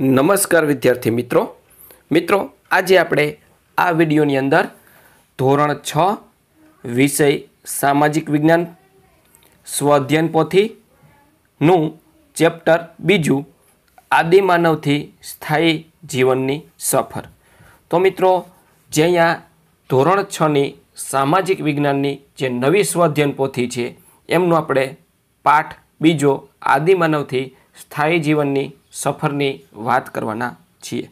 નમસ્કાર વિદ્યાર્થી મિત્રો મિત્રો આજે આપણે આ વિડીયોની અંદર ધોરણ છ વિષય સામાજિક વિજ્ઞાન સ્વાધ્યન પોથીનું ચેપ્ટર બીજું આદિમાનવથી સ્થાયી જીવનની સફર તો મિત્રો જે અહીંયા ધોરણ છની સામાજિક વિજ્ઞાનની જે નવી સ્વાધ્યન પોથી છે એમનો આપણે પાઠ બીજો આદિમાનવથી સ્થાયી જીવનની સફરની વાત કરવાના છીએ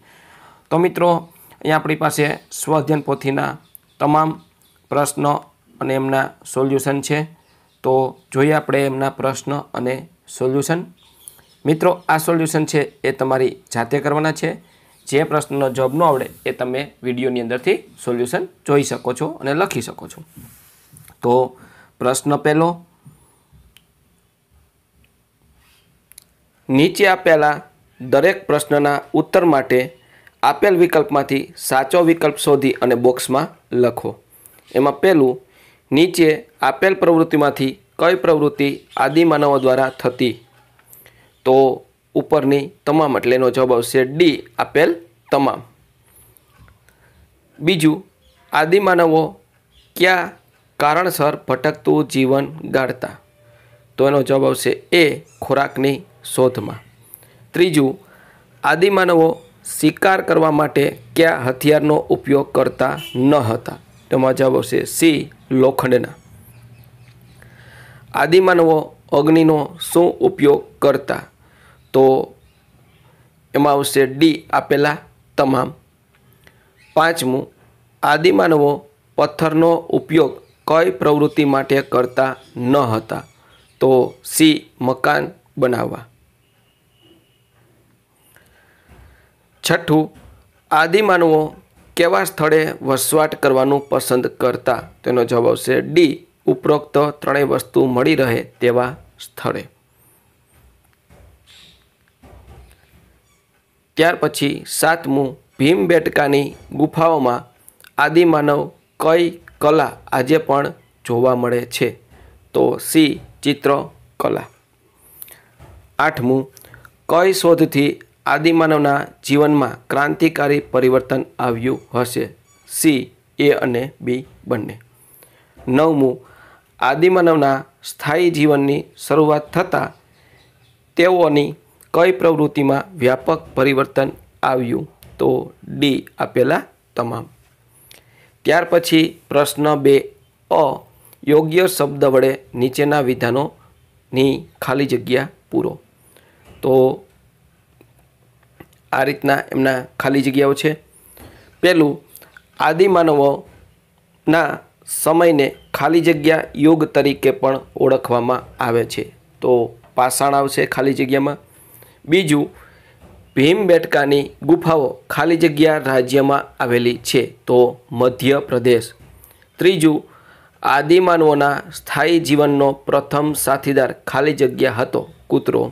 તો મિત્રો અહીંયા આપણી પાસે સ્વધ્યન પોથીના તમામ પ્રશ્નો અને એમના સોલ્યુશન છે તો જોઈએ આપણે એમના પ્રશ્ન અને સોલ્યુશન મિત્રો આ સોલ્યુશન છે એ તમારી જાતે કરવાના છે જે પ્રશ્નનો જવાબ ન આવડે એ તમે વિડીયોની અંદરથી સોલ્યુશન જોઈ શકો છો અને લખી શકો છો તો પ્રશ્ન પહેલો નીચે આપેલા દરેક પ્રશ્નના ઉત્તર માટે આપેલ વિકલ્પમાંથી સાચો વિકલ્પ શોધી અને બોક્સમાં લખો એમાં પહેલું નીચે આપેલ પ્રવૃત્તિમાંથી કઈ પ્રવૃત્તિ આદિમાનવો દ્વારા થતી તો ઉપરની તમામ એટલે એનો જવાબ આવશે ડી આપેલ તમામ બીજું આદિમાનવો ક્યાં કારણસર ભટકતું જીવન ગાળતા તો એનો જવાબ આવશે એ ખોરાકની શોધમાં ત્રીજું આદિમાનવો શિકાર કરવા માટે કયા હથિયારનો ઉપયોગ કરતા ન હતા તેમાં જવાબ આવશે સી લોખંડના આદિમાનવો અગ્નિનો શું ઉપયોગ કરતા તો એમાં આવશે ડી આપેલા તમામ પાંચમું આદિમાનવો પથ્થરનો ઉપયોગ કઈ પ્રવૃત્તિ માટે કરતા ન હતા તો સી મકાન બનાવવા છઠ્ઠું આદિમાનવો કેવા સ્થળે વસવાટ કરવાનું પસંદ કરતા તેનો જવાબ આવશે ડી ઉપરોક્ત ત્રણેય વસ્તુ મળી રહે તેવા સ્થળે ત્યાર પછી સાતમું ભીમબેટકાની ગુફાઓમાં આદિમાનવ કઈ કલા આજે પણ જોવા મળે છે તો સી ચિત્ર કલા આઠમું કઈ શોધથી આદિમાનવના જીવનમાં ક્રાંતિકારી પરિવર્તન આવ્યું હશે સી એ અને બી બંને નવમું આદિમાનવના સ્થાયી જીવનની શરૂઆત થતાં તેઓની કઈ પ્રવૃત્તિમાં વ્યાપક પરિવર્તન આવ્યું તો ડી આપેલા તમામ ત્યાર પછી પ્રશ્ન બે અ યોગ્ય શબ્દ વડે નીચેના વિધાનોની ખાલી જગ્યા પૂરો તો આ રીતના એમના ખાલી જગ્યાઓ છે પહેલું આદિમાનવોના સમયને ખાલી જગ્યા યોગ તરીકે પણ ઓળખવામાં આવે છે તો પાષાણ આવશે ખાલી જગ્યામાં બીજું ભીમબેટકાની ગુફાઓ ખાલી જગ્યા રાજ્યમાં આવેલી છે તો મધ્ય પ્રદેશ ત્રીજું આદિમાનવોના સ્થાયી જીવનનો પ્રથમ સાથીદાર ખાલી જગ્યા હતો કૂતરો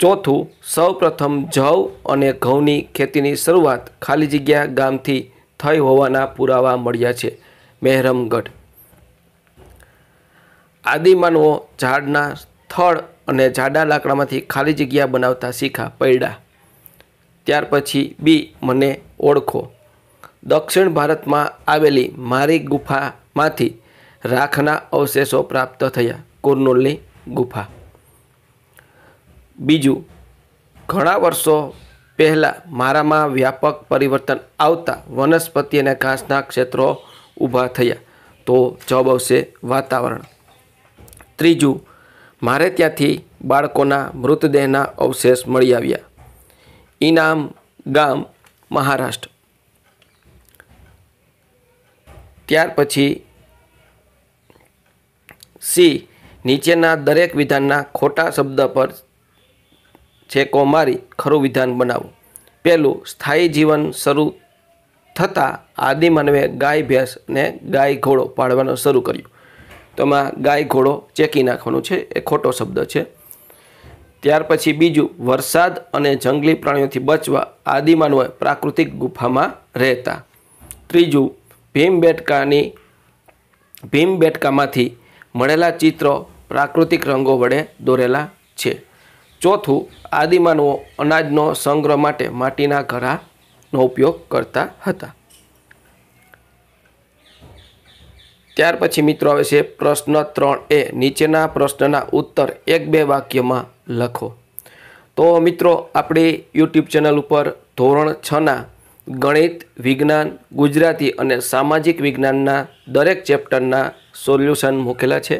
ચોથું સૌપ્રથમ જવ અને ઘઉંની ખેતીની શરૂઆત ખાલી જગ્યા ગામથી થઈ હોવાના પુરાવા મળ્યા છે મહેરમગઢ આદિમાનવો ઝાડના સ્થળ અને જાડા લાકડામાંથી ખાલી જગ્યા બનાવતા શીખા પૈડા ત્યાર પછી બી મને ઓળખો દક્ષિણ ભારતમાં આવેલી મારી ગુફામાંથી રાખના અવશેષો પ્રાપ્ત થયા કુર્નુલની ગુફા બીજું ઘણા વર્ષો પહેલાં મારામાં વ્યાપક પરિવર્તન આવતા વનસ્પતિ અને ઘાસના ક્ષેત્રો ઊભા થયા તો જવાબ આવશે વાતાવરણ ત્રીજું મારે ત્યાંથી બાળકોના મૃતદેહના અવશેષ મળી આવ્યા ઇનામ ગામ મહારાષ્ટ્ર ત્યાર પછી સી નીચેના દરેક વિધાનના ખોટા શબ્દ પર છેકો મારી ખરું વિધાન બનાવું પહેલું સ્થાયી જીવન શરૂ થતાં આદિ માનવે ગાય ભેંસ અને ગાય ઘોડો પાડવાનું શરૂ કર્યું તો એમાં ગાય ઘોડો ચેકી નાખવાનું છે એ ખોટો શબ્દ છે ત્યાર પછી બીજું વરસાદ અને જંગલી પ્રાણીઓથી બચવા આદિમાનવે પ્રાકૃતિક ગુફામાં રહેતા ત્રીજું ભીમ બેટકાની ભીમ બેટકામાંથી મળેલા ચિત્રો પ્રાકૃતિક રંગો વડે દોરેલા છે ચોથું આદિમાનવો અનાજનો સંગ્રહ માટે માટીના ઘડાનો ઉપયોગ કરતા હતા ત્યાર પછી મિત્રો આવે છે પ્રશ્ન ત્રણ એ નીચેના પ્રશ્નના ઉત્તર એક બે વાક્યમાં લખો તો મિત્રો આપણી યુટ્યુબ ચેનલ ઉપર ધોરણ છના ગણિત વિજ્ઞાન ગુજરાતી અને સામાજિક વિજ્ઞાનના દરેક ચેપ્ટરના સોલ્યુશન મૂકેલા છે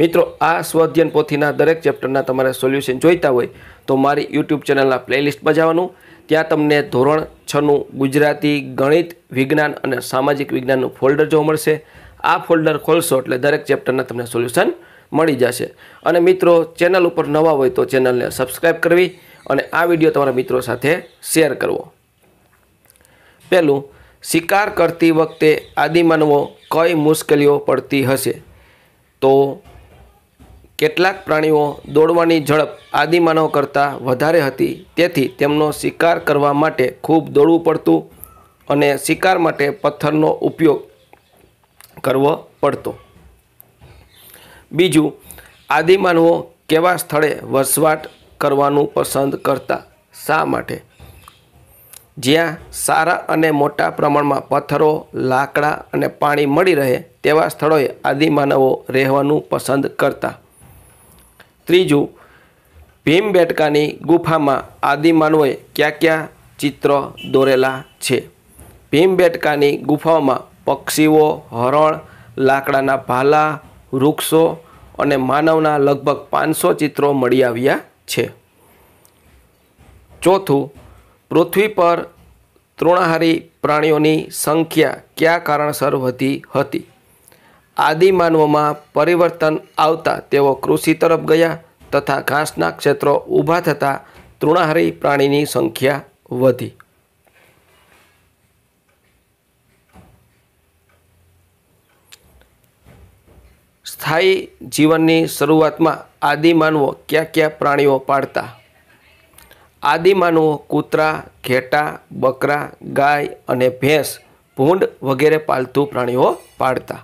મિત્રો આ સ્વાધ્યન પોથીના દરેક ચેપ્ટરના તમારે સોલ્યુશન જોઈતા હોય તો મારી યુટ્યુબ ચેનલના પ્લેલિસ્ટમાં જવાનું ત્યાં તમને ધોરણ છનું ગુજરાતી ગણિત વિજ્ઞાન અને સામાજિક વિજ્ઞાનનું ફોલ્ડર જોવા મળશે આ ફોલ્ડર ખોલશો એટલે દરેક ચેપ્ટરના તમને સોલ્યુશન મળી જશે અને મિત્રો ચેનલ ઉપર નવા હોય તો ચેનલને સબસ્ક્રાઈબ કરવી અને આ વિડીયો તમારા મિત્રો સાથે શેર કરવો પહેલું શિકાર કરતી વખતે આદિમાનવો કઈ મુશ્કેલીઓ પડતી હશે તો કેટલાક પ્રાણીઓ દોડવાની ઝડપ આદિમાનવ કરતાં વધારે હતી તેથી તેમનો શિકાર કરવા માટે ખૂબ દોડવું પડતું અને શિકાર માટે પથ્થરનો ઉપયોગ કરવો પડતો બીજું આદિમાનવો કેવા સ્થળે વસવાટ કરવાનું પસંદ કરતા શા માટે જ્યાં સારા અને મોટા પ્રમાણમાં પથ્થરો લાકડા અને પાણી મળી રહે તેવા સ્થળોએ આદિમાનવો રહેવાનું પસંદ કરતા ત્રીજું ભીમબેટકાની ગુફામાં આદિમાનવે ક્યાં ક્યાં ચિત્ર દોરેલા છે ભીમબેટકાની ગુફાઓમાં પક્ષીઓ હરણ લાકડાના ભાલા વૃક્ષો અને માનવના લગભગ પાંચસો ચિત્રો મળી આવ્યા છે ચોથું પૃથ્વી પર તૃણાહારી પ્રાણીઓની સંખ્યા કયા કારણસર વધી હતી આદિમાનવમાં પરિવર્તન આવતા તેઓ કૃષિ તરફ ગયા તથા ઘાસના ક્ષેત્રો ઊભા થતાં તૃણાહારી પ્રાણીની સંખ્યા વધી સ્થાયી જીવનની શરૂઆતમાં આદિમાનવો કયા કયા પ્રાણીઓ પાળતા આદિમાનવો કૂતરા ઘેટા બકરા ગાય અને ભેંસ ભૂંડ વગેરે પાલતું પ્રાણીઓ પાળતા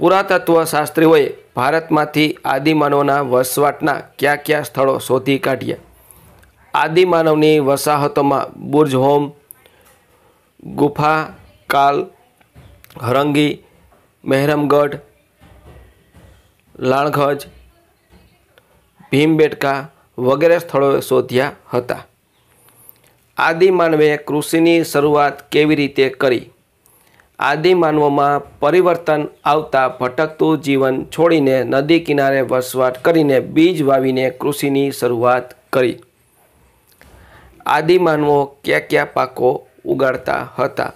પુરાતત્વ શાસ્ત્રીઓએ ભારતમાંથી આદિમાનવના વસવાટના કયા કયા સ્થળો શોધી કાઢ્યા આદિમાનવની વસાહતોમાં બુર્જ હોમ ગુફા કાલ હરંગી મહેરમગઢ લાણગજ ભીમબેટકા વગેરે સ્થળોએ શોધ્યા હતા આદિમાનવે કૃષિની શરૂઆત કેવી રીતે કરી આદિમાનવમાં પરિવર્તન આવતા ભટકતું જીવન છોડીને નદી કિનારે વસવાટ કરીને બીજ વાવીને કૃષિની શરૂઆત કરી આદિમાનવો ક્યાં ક્યાં પાકો ઉગાડતા હતા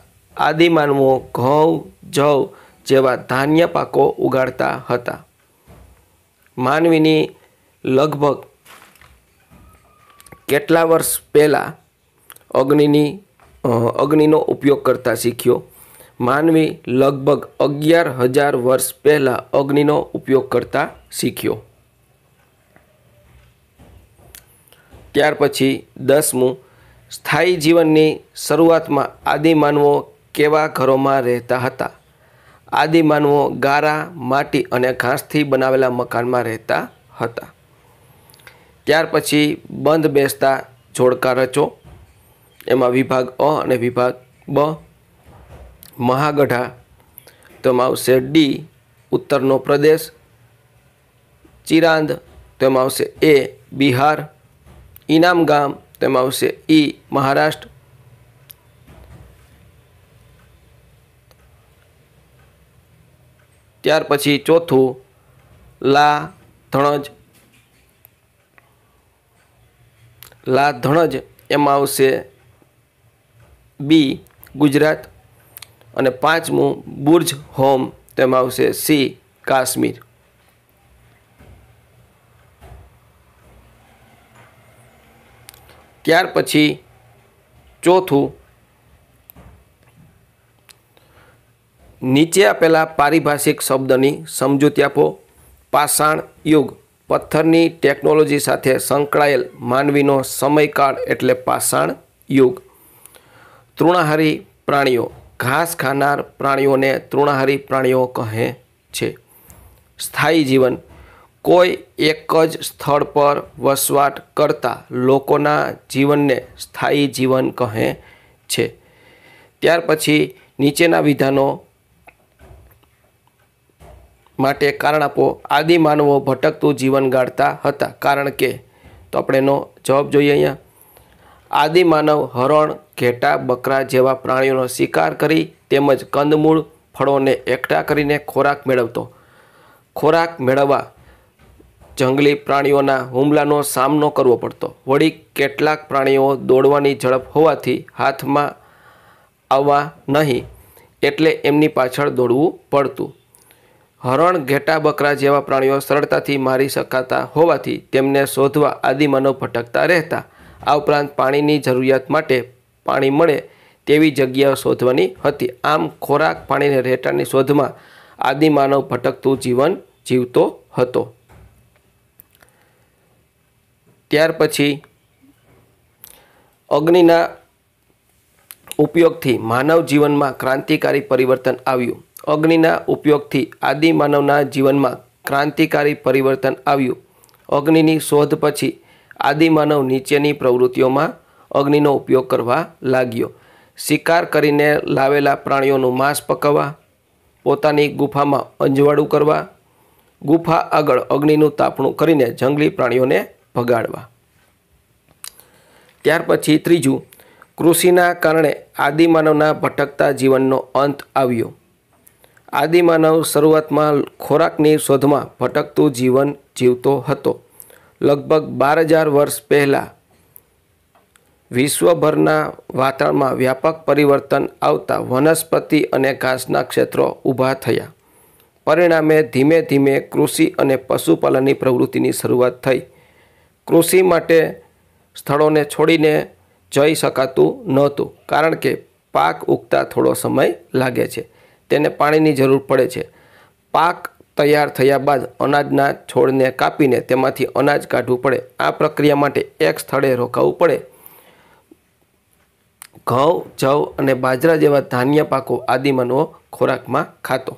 આદિમાનવો ઘઉં જવ જેવા ધાન્ય પાકો ઉગાડતા હતા માનવીની લગભગ કેટલા વર્ષ પહેલાં અગ્નિની અગ્નિનો ઉપયોગ કરતા શીખ્યો માનવી લગભગ અગિયાર હજાર વર્ષ પહેલાં અગ્નિનો ઉપયોગ કરતા શીખ્યો ત્યાર પછી દસમું સ્થાયી જીવનની શરૂઆતમાં આદિ માનવો કેવા ઘરોમાં રહેતા હતા આદિ માનવો ગારા માટી અને ઘાસથી બનાવેલા મકાનમાં રહેતા હતા ત્યાર પછી બંધ બેસતા જોડકા રચો એમાં વિભાગ અ અને વિભાગ બ મહાગઢા તેમાં આવશે ડી ઉત્તરનો પ્રદેશ ચિરાંદ તેમાં આવશે એ બિહાર ઇનામ ગામ તેમાં આવશે ઈ મહારાષ્ટ્ર ત્યાર પછી ચોથું લા ધણજ લા ધણજ એમાં આવશે બી ગુજરાત અને પાંચમું બુર્જ હોમ તેમાં આવશે સી કાશ્મીર ત્યાર પછી ચોથું નીચે આપેલા પારિભાષિક શબ્દની સમજૂતી આપો પાષાણ યુગ પથ્થરની ટેકનોલોજી સાથે સંકળાયેલ માનવીનો સમયકાળ એટલે પાષાણ યુગ તૃણાહારી પ્રાણીઓ ઘાસ ખાનાર પ્રાણીઓને તૃણાહારી પ્રાણીઓ કહે છે સ્થાયી જીવન કોઈ એક જ સ્થળ પર વસવાટ કરતા લોકોના જીવનને સ્થાયી જીવન કહે છે ત્યાર પછી નીચેના વિધાનો માટે કારણ આપો આદિ માનવો ભટકતું જીવન ગાળતા હતા કારણ કે તો આપણે એનો જવાબ જોઈએ અહીંયા આદિમાનવ હરણ ઘેટા બકરા જેવા પ્રાણીઓનો શિકાર કરી તેમજ કંદમૂળ ફળોને એકઠા કરીને ખોરાક મેળવતો ખોરાક મેળવવા જંગલી પ્રાણીઓના હુમલાનો સામનો કરવો પડતો વળી કેટલાક પ્રાણીઓ દોડવાની ઝડપ હોવાથી હાથમાં આવવા નહીં એટલે એમની પાછળ દોડવું પડતું હરણ ઘેટા બકરા જેવા પ્રાણીઓ સરળતાથી મારી શકાતા હોવાથી તેમને શોધવા આદિમાનવ ભટકતા રહેતા આ ઉપરાંત પાણીની જરૂરિયાત માટે પાણી મળે તેવી જગ્યાઓ શોધવાની હતી આમ ખોરાક પાણીને રહેઠાણની શોધમાં આદિમાનવ ભટકતું જીવન જીવતો હતો ત્યાર પછી અગ્નિના ઉપયોગથી માનવ જીવનમાં ક્રાંતિકારી પરિવર્તન આવ્યું અગ્નિના ઉપયોગથી આદિમાનવના જીવનમાં ક્રાંતિકારી પરિવર્તન આવ્યું અગ્નિની શોધ પછી આદિમાનવ નીચેની પ્રવૃત્તિઓમાં અગ્નિનો ઉપયોગ કરવા લાગ્યો શિકાર કરીને લાવેલા પ્રાણીઓનું માંસ પકવવા પોતાની ગુફામાં અંજવાળું કરવા ગુફા આગળ અગ્નિનું તાપણું કરીને જંગલી પ્રાણીઓને ભગાડવા ત્યાર પછી ત્રીજું કૃષિના કારણે આદિમાનવના ભટકતા જીવનનો અંત આવ્યો આદિમાનવ શરૂઆતમાં ખોરાકની શોધમાં ભટકતું જીવન જીવતો હતો લગભગ બાર હજાર વર્ષ પહેલાં વિશ્વભરના વાતાવરણમાં વ્યાપક પરિવર્તન આવતા વનસ્પતિ અને ઘાસના ક્ષેત્રો ઊભા થયા પરિણામે ધીમે ધીમે કૃષિ અને પશુપાલનની પ્રવૃત્તિની શરૂઆત થઈ કૃષિ માટે સ્થળોને છોડીને જઈ શકાતું નહોતું કારણ કે પાક ઉગતા થોડો સમય લાગે છે તેને પાણીની જરૂર પડે છે પાક તૈયાર થયા બાદ અનાજના છોડને કાપીને તેમાંથી અનાજ કાઢવું પડે આ પ્રક્રિયા માટે એક સ્થળે રોકાવું પડે ઘઉં જવ અને બાજરા જેવા ધાન્ય પાકો આદિમાનવો ખોરાકમાં ખાતો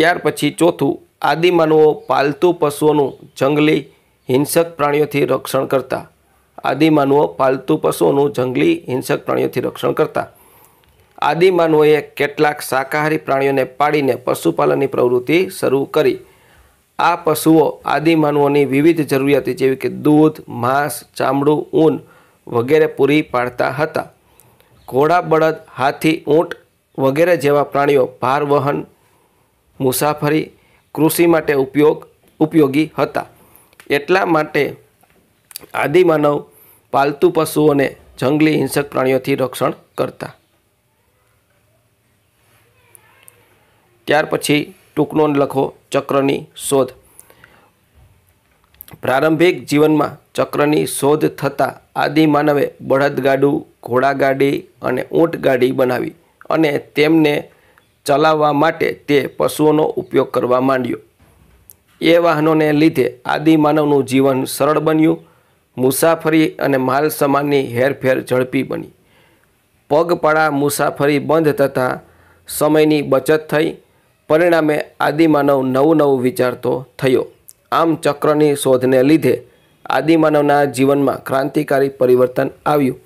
ત્યાર પછી ચોથું આદિમાનવો પાલતુ પશુઓનું જંગલી હિંસક પ્રાણીઓથી રક્ષણ કરતા આદિમાનવો પાલતુ પશુઓનું જંગલી હિંસક પ્રાણીઓથી રક્ષણ કરતા આદિમાનવોએ કેટલાક શાકાહારી પ્રાણીઓને પાડીને પશુપાલનની પ્રવૃત્તિ શરૂ કરી આ પશુઓ આદિમાનવોની વિવિધ જરૂરિયાતો જેવી કે દૂધ માંસ ચામડું ઊન વગેરે પૂરી પાડતા હતા ઘોડા બળદ હાથી ઊંટ વગેરે જેવા પ્રાણીઓ ભાર વહન મુસાફરી કૃષિ માટે ઉપયોગ ઉપયોગી હતા એટલા માટે આદિમાનવ પાલતુ પશુઓને જંગલી હિંસક પ્રાણીઓથી રક્ષણ કરતા ત્યાર પછી ટૂંકનો લખો ચક્રની શોધ પ્રારંભિક જીવનમાં ચક્રની શોધ થતાં આદિ માનવે બળદગાડું ઘોડાગાડી અને ઊંટ ગાડી બનાવી અને તેમને ચલાવવા માટે તે પશુઓનો ઉપયોગ કરવા માંડ્યો એ વાહનોને લીધે આદિ માનવનું જીવન સરળ બન્યું મુસાફરી અને માલ સામાનની હેરફેર ઝડપી બની પગપાળા મુસાફરી બંધ થતાં સમયની બચત થઈ પરિણામે આદિમાનવ નવું નવું વિચારતો થયો આમ ચક્રની શોધને લીધે આદિમાનવના જીવનમાં ક્રાંતિકારી પરિવર્તન આવ્યું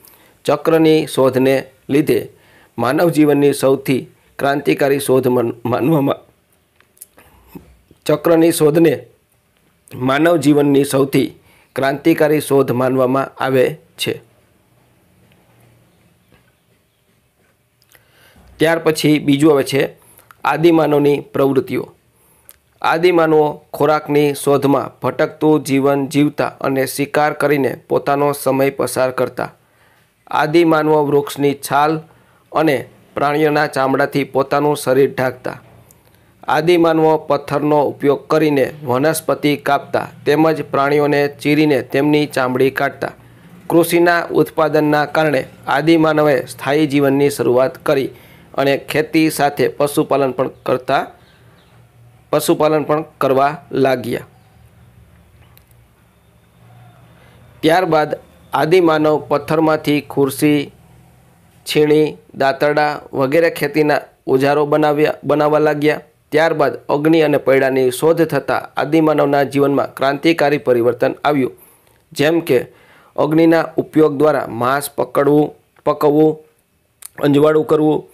ચક્રની શોધને લીધે માનવ જીવનની સૌથી ક્રાંતિકારી શોધ માનવામાં ચક્રની શોધને માનવ જીવનની સૌથી ક્રાંતિકારી શોધ માનવામાં આવે છે ત્યાર પછી બીજું આવે છે આદિમાનવની પ્રવૃત્તિઓ આદિમાનવો ખોરાકની શોધમાં ભટકતું જીવન જીવતા અને શિકાર કરીને પોતાનો સમય પસાર કરતા આદિમાનવો વૃક્ષની છાલ અને પ્રાણીઓના ચામડાથી પોતાનું શરીર ઢાંકતા આદિમાનવો પથ્થરનો ઉપયોગ કરીને વનસ્પતિ કાપતા તેમજ પ્રાણીઓને ચીરીને તેમની ચામડી કાઢતા કૃષિના ઉત્પાદનના કારણે આદિમાનવે સ્થાયી જીવનની શરૂઆત કરી અને ખેતી સાથે પશુપાલન પણ કરતા પશુપાલન પણ કરવા લાગ્યા ત્યારબાદ આદિમાનવ પથ્થરમાંથી ખુરશી છીણી દાંતરડા વગેરે ખેતીના ઓજારો બનાવ્યા બનાવવા લાગ્યા ત્યારબાદ અગ્નિ અને પૈડાની શોધ થતાં આદિમાનવના જીવનમાં ક્રાંતિકારી પરિવર્તન આવ્યું જેમ કે અગ્નિના ઉપયોગ દ્વારા માંસ પકડવું પકવવું અંજવાળું કરવું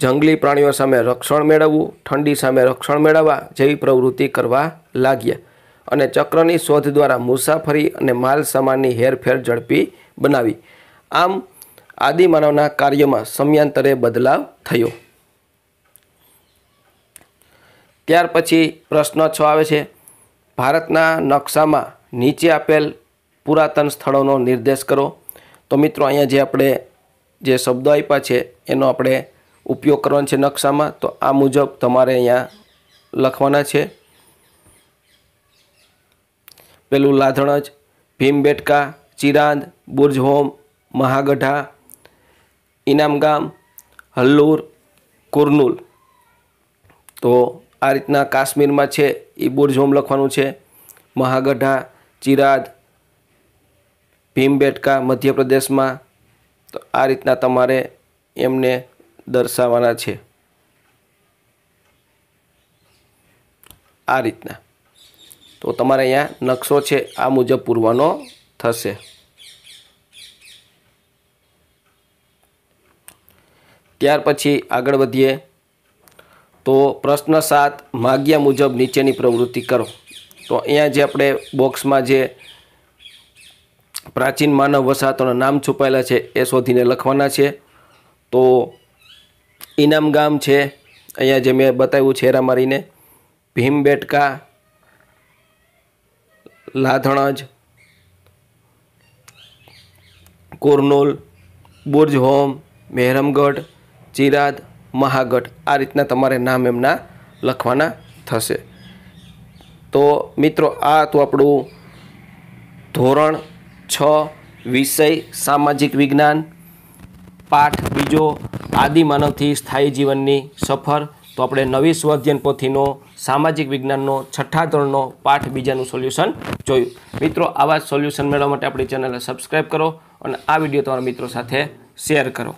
જંગલી પ્રાણીઓ સામે રક્ષણ મેળવવું ઠંડી સામે રક્ષણ મેળવવા જેવી પ્રવૃત્તિ કરવા લાગ્યા અને ચક્રની શોધ દ્વારા મુસાફરી અને માલ સામાનની હેરફેર ઝડપી બનાવી આમ આદિમાનવના કાર્યમાં સમયાંતરે બદલાવ થયો ત્યાર પછી પ્રશ્ન છ આવે છે ભારતના નકશામાં નીચે આપેલ પુરાતન સ્થળોનો નિર્દેશ કરો તો મિત્રો અહીંયા જે આપણે જે શબ્દો આપ્યા છે એનો આપણે ઉપયોગ કરવાનો છે નકશામાં તો આ મુજબ તમારે અહીંયા લખવાના છે પેલું લાધણજ ભીમબેટકા ચિરાંદ બુર્જહોમ મહાગઢા ઇનામગામ હલ્લુર કુર્નુલ તો આ રીતના કાશ્મીરમાં છે એ બુર્જહોમ લખવાનું છે મહાગઢા ચિરાદ ભીમબેટકા મધ્યપ્રદેશમાં તો આ રીતના તમારે એમને દર્શાવવાના છે આ રીતના તો તમારે અહીંયા નકશો છે આ મુજબ પૂરવાનો થશે ત્યાર પછી આગળ વધીએ તો પ્રશ્ન સાત માગ્યા મુજબ નીચેની પ્રવૃત્તિ કરો તો અહીંયા જે આપણે બોક્સમાં જે પ્રાચીન માનવ વસાહતોના નામ છુપાયેલા છે એ શોધીને લખવાના છે તો ઇનામ ગામ છે અહીંયા જે મેં બતાવ્યું છેરા મારીને ભીમબેટકા લાધણજ કોરનોલ બુર્જ હોમ મહેરમગઢ ચિરાદ મહાગઢ આ રીતના તમારે નામ એમના લખવાના થશે તો મિત્રો આ હતું આપણું ધોરણ છ વિષય સામાજિક વિજ્ઞાન પાઠ બીજો આદિમાનવથી સ્થાયી જીવનની સફર તો આપણે નવી સ્વાધ્યન પોથીનો સામાજિક વિજ્ઞાનનો છઠ્ઠા ધોરણનો પાઠ બીજાનું સોલ્યુશન જોયું મિત્રો આવા સોલ્યુશન મેળવવા માટે આપણી ચેનલને સબસ્ક્રાઈબ કરો અને આ વિડીયો તમારા મિત્રો સાથે શેર કરો